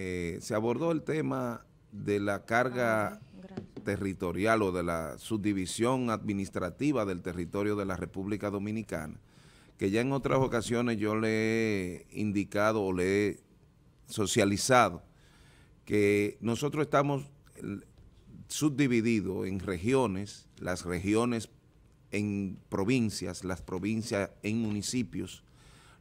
Eh, se abordó el tema de la carga ah, territorial o de la subdivisión administrativa del territorio de la República Dominicana, que ya en otras ocasiones yo le he indicado o le he socializado que nosotros estamos subdivididos en regiones, las regiones en provincias, las provincias en municipios,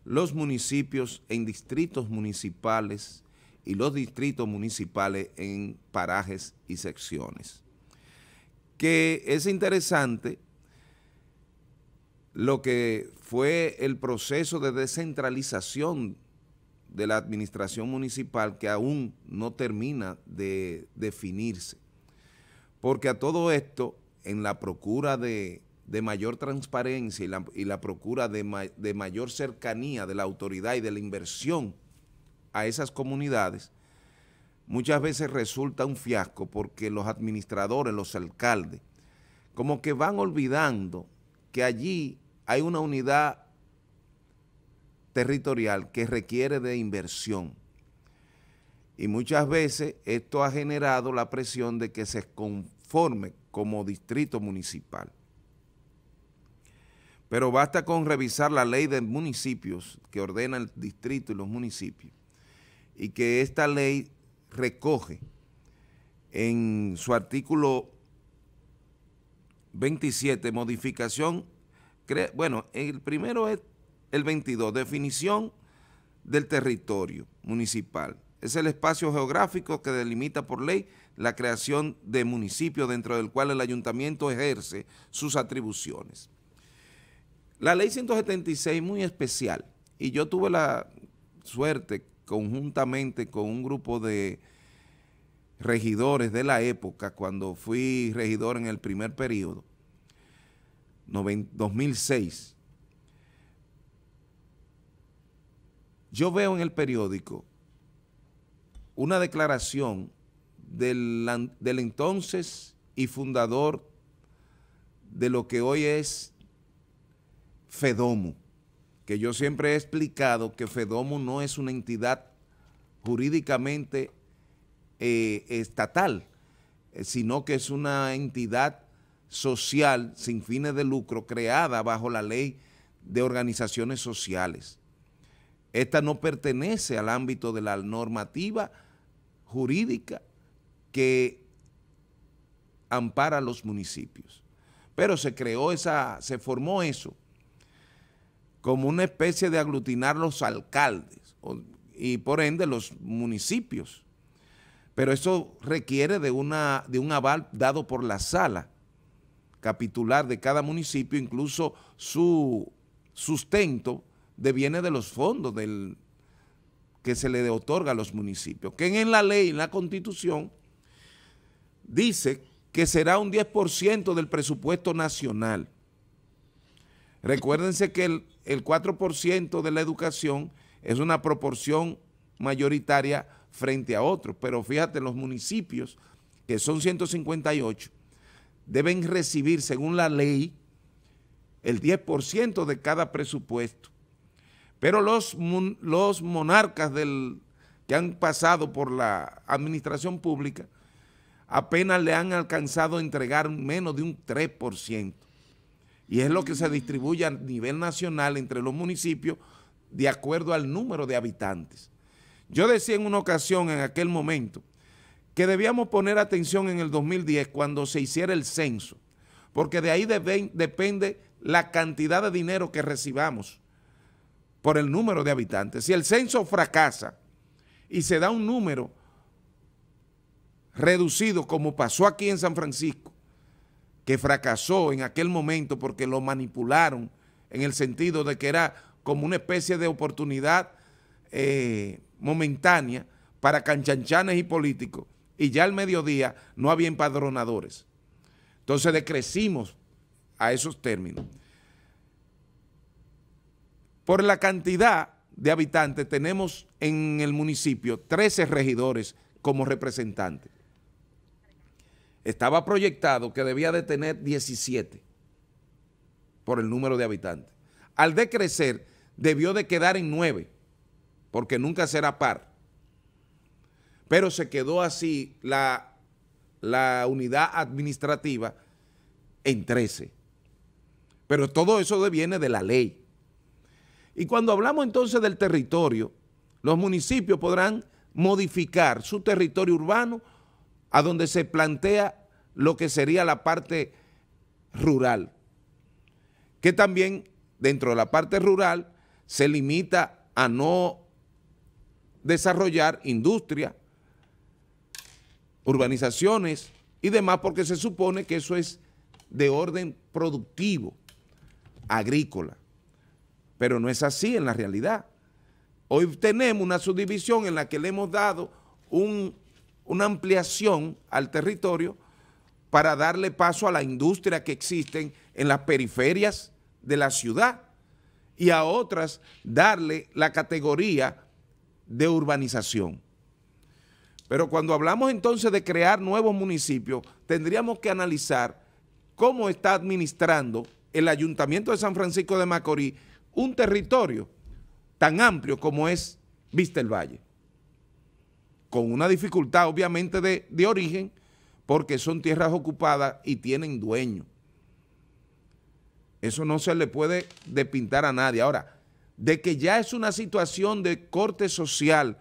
los municipios en distritos municipales, y los distritos municipales en parajes y secciones. Que es interesante lo que fue el proceso de descentralización de la administración municipal que aún no termina de definirse. Porque a todo esto, en la procura de, mayor transparencia y la, procura de, de mayor cercanía de la autoridad y de la inversión a esas comunidades, muchas veces resulta un fiasco porque los administradores, los alcaldes, como que van olvidando que allí hay una unidad territorial que requiere de inversión. Y muchas veces esto ha generado la presión de que se conforme como distrito municipal. Pero basta con revisar la ley de municipios que ordena el distrito y los municipios y que esta ley recoge en su artículo 27, modificación, bueno, el primero es el 22, definición del territorio municipal. Es el espacio geográfico que delimita por ley la creación de municipios dentro del cual el ayuntamiento ejerce sus atribuciones. La ley 176 es muy especial y yo tuve la suerte conjuntamente con un grupo de regidores de la época, cuando fui regidor en el primer periodo, 2006, yo veo en el periódico una declaración del, del entonces y fundador de lo que hoy es FEDOMO, que yo siempre he explicado que FEDOMO no es una entidad jurídicamente eh, estatal, eh, sino que es una entidad social sin fines de lucro creada bajo la ley de organizaciones sociales. Esta no pertenece al ámbito de la normativa jurídica que ampara a los municipios. Pero se creó esa, se formó eso como una especie de aglutinar los alcaldes y por ende los municipios. Pero eso requiere de, una, de un aval dado por la sala capitular de cada municipio, incluso su sustento deviene de los fondos del, que se le otorga a los municipios, que en la ley, en la constitución, dice que será un 10% del presupuesto nacional. Recuérdense que el, 4% de la educación es una proporción mayoritaria frente a otros, pero fíjate, los municipios, que son 158, deben recibir, según la ley, el 10% de cada presupuesto. Pero los, monarcas que han pasado por la administración pública apenas le han alcanzado a entregar menos de un 3%. Y es lo que se distribuye a nivel nacional entre los municipios de acuerdo al número de habitantes. Yo decía en una ocasión, en aquel momento, que debíamos poner atención en el 2010 cuando se hiciera el censo, porque de ahí depende la cantidad de dinero que recibamos por el número de habitantes. Si el censo fracasa y se da un número reducido, como pasó aquí en San Francisco, que fracasó en aquel momento porque lo manipularon en el sentido de que era como una especie de oportunidad eh, momentánea para canchanchanes y políticos, y ya al mediodía no había empadronadores. Entonces decrecimos a esos términos. Por la cantidad de habitantes tenemos en el municipio 13 regidores como representantes. Estaba proyectado que debía de tener 17 por el número de habitantes. Al decrecer, debió de quedar en 9, porque nunca será par. Pero se quedó así la, la unidad administrativa en 13. Pero todo eso viene de la ley. Y cuando hablamos entonces del territorio, los municipios podrán modificar su territorio urbano a donde se plantea lo que sería la parte rural, que también dentro de la parte rural se limita a no desarrollar industria, urbanizaciones y demás, porque se supone que eso es de orden productivo, agrícola. Pero no es así en la realidad. Hoy tenemos una subdivisión en la que le hemos dado un una ampliación al territorio para darle paso a la industria que existen en las periferias de la ciudad y a otras darle la categoría de urbanización. Pero cuando hablamos entonces de crear nuevos municipios, tendríamos que analizar cómo está administrando el Ayuntamiento de San Francisco de Macorís un territorio tan amplio como es Vista el Valle con una dificultad obviamente de, origen, porque son tierras ocupadas y tienen dueño. Eso no se le puede depintar a nadie. Ahora, de que ya es una situación de corte social,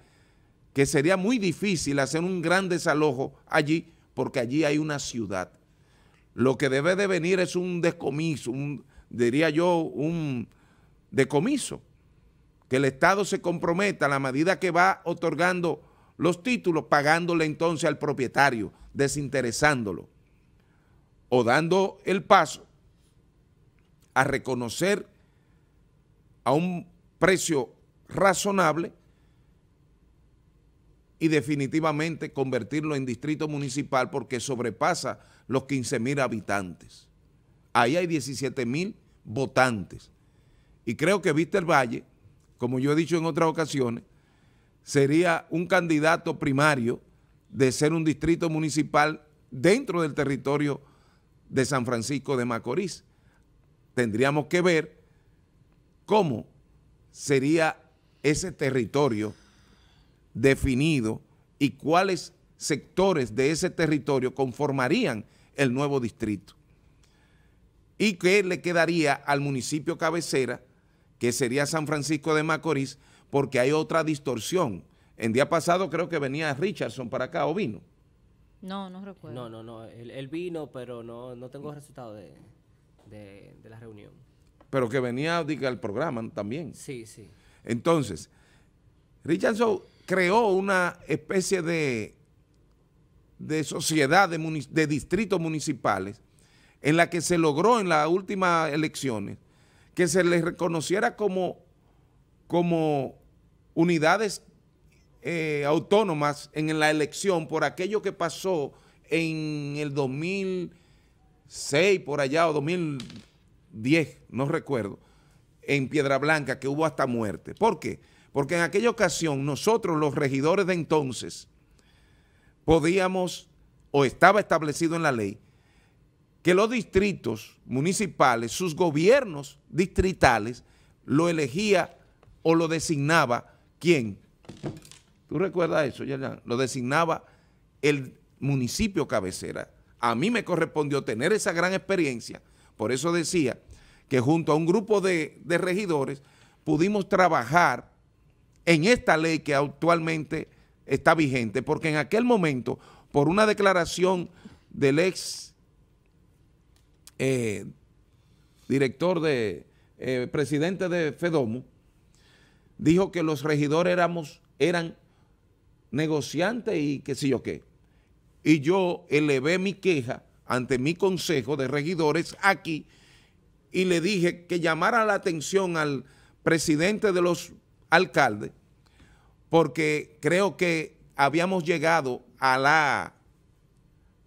que sería muy difícil hacer un gran desalojo allí, porque allí hay una ciudad. Lo que debe de venir es un descomiso, diría yo, un decomiso, que el Estado se comprometa a la medida que va otorgando los títulos pagándole entonces al propietario, desinteresándolo o dando el paso a reconocer a un precio razonable y definitivamente convertirlo en distrito municipal porque sobrepasa los 15 mil habitantes. Ahí hay 17 mil votantes. Y creo que Víctor Valle, como yo he dicho en otras ocasiones, sería un candidato primario de ser un distrito municipal dentro del territorio de San Francisco de Macorís. Tendríamos que ver cómo sería ese territorio definido y cuáles sectores de ese territorio conformarían el nuevo distrito. Y qué le quedaría al municipio cabecera, que sería San Francisco de Macorís, porque hay otra distorsión. En día pasado creo que venía Richardson para acá o vino. No, no recuerdo. No, no, no. Él, vino, pero no, no tengo resultado de, la reunión. Pero que venía diga, al programa también. Sí, sí. Entonces, Richardson creó una especie de, de sociedad de, de distritos municipales en la que se logró en las últimas elecciones que se les reconociera como como unidades eh, autónomas en la elección por aquello que pasó en el 2006 por allá o 2010, no recuerdo, en Piedra Blanca, que hubo hasta muerte. ¿Por qué? Porque en aquella ocasión nosotros los regidores de entonces podíamos, o estaba establecido en la ley, que los distritos municipales, sus gobiernos distritales, lo elegía o lo designaba quién? ¿Tú recuerdas eso, ya Lo designaba el municipio cabecera. A mí me correspondió tener esa gran experiencia. Por eso decía que junto a un grupo de, regidores pudimos trabajar en esta ley que actualmente está vigente, porque en aquel momento, por una declaración del ex eh, director de, eh, presidente de FEDOMO, dijo que los regidores éramos, eran negociantes y qué sé yo qué. Y yo elevé mi queja ante mi consejo de regidores aquí y le dije que llamara la atención al presidente de los alcaldes porque creo que habíamos llegado a la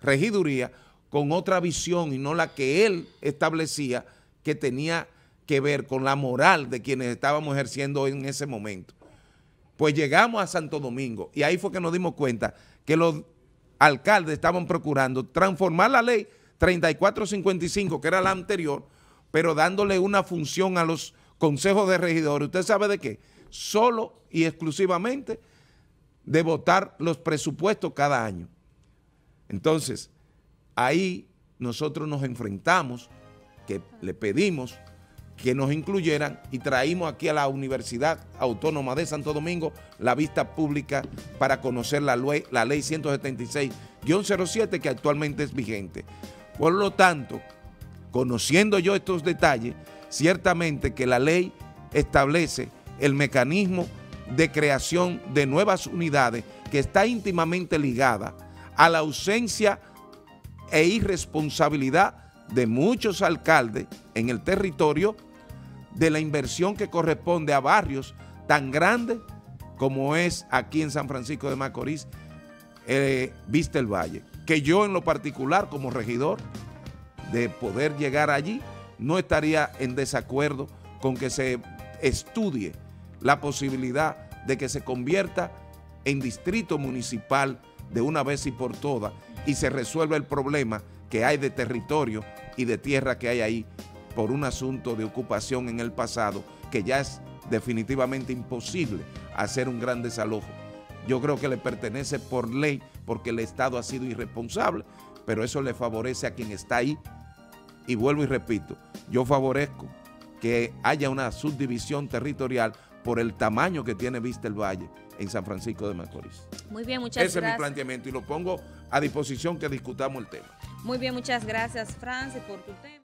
regiduría con otra visión y no la que él establecía que tenía que ver con la moral de quienes estábamos ejerciendo en ese momento. Pues llegamos a Santo Domingo y ahí fue que nos dimos cuenta que los alcaldes estaban procurando transformar la ley 3455, que era la anterior, pero dándole una función a los consejos de regidores. ¿Usted sabe de qué? Solo y exclusivamente de votar los presupuestos cada año. Entonces, ahí nosotros nos enfrentamos, que le pedimos que nos incluyeran y traímos aquí a la Universidad Autónoma de Santo Domingo la vista pública para conocer la ley, la ley 176-07 que actualmente es vigente. Por lo tanto, conociendo yo estos detalles, ciertamente que la ley establece el mecanismo de creación de nuevas unidades que está íntimamente ligada a la ausencia e irresponsabilidad de muchos alcaldes en el territorio de la inversión que corresponde a barrios tan grandes como es aquí en San Francisco de Macorís, eh, el Valle. Que yo en lo particular como regidor, de poder llegar allí, no estaría en desacuerdo con que se estudie la posibilidad de que se convierta en distrito municipal de una vez y por todas y se resuelva el problema que hay de territorio y de tierra que hay ahí por un asunto de ocupación en el pasado que ya es definitivamente imposible hacer un gran desalojo. Yo creo que le pertenece por ley porque el Estado ha sido irresponsable, pero eso le favorece a quien está ahí. Y vuelvo y repito, yo favorezco que haya una subdivisión territorial por el tamaño que tiene Vista el Valle en San Francisco de Macorís. Muy bien, muchas gracias. Ese es mi planteamiento y lo pongo a disposición que discutamos el tema. Muy bien, muchas gracias, Francis, por tu tema.